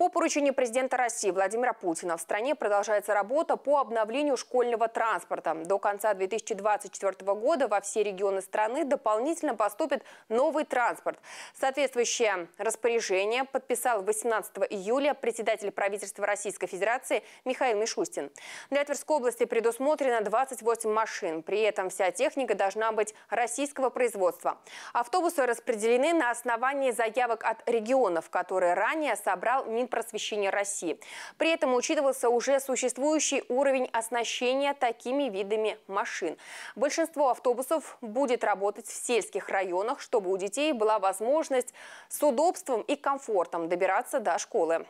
По поручению президента России Владимира Путина в стране продолжается работа по обновлению школьного транспорта. До конца 2024 года во все регионы страны дополнительно поступит новый транспорт. Соответствующее распоряжение подписал 18 июля председатель правительства Российской Федерации Михаил Мишустин. Для Тверской области предусмотрено 28 машин. При этом вся техника должна быть российского производства. Автобусы распределены на основании заявок от регионов, которые ранее собрал Минтранспорт просвещения России. При этом учитывался уже существующий уровень оснащения такими видами машин. Большинство автобусов будет работать в сельских районах, чтобы у детей была возможность с удобством и комфортом добираться до школы.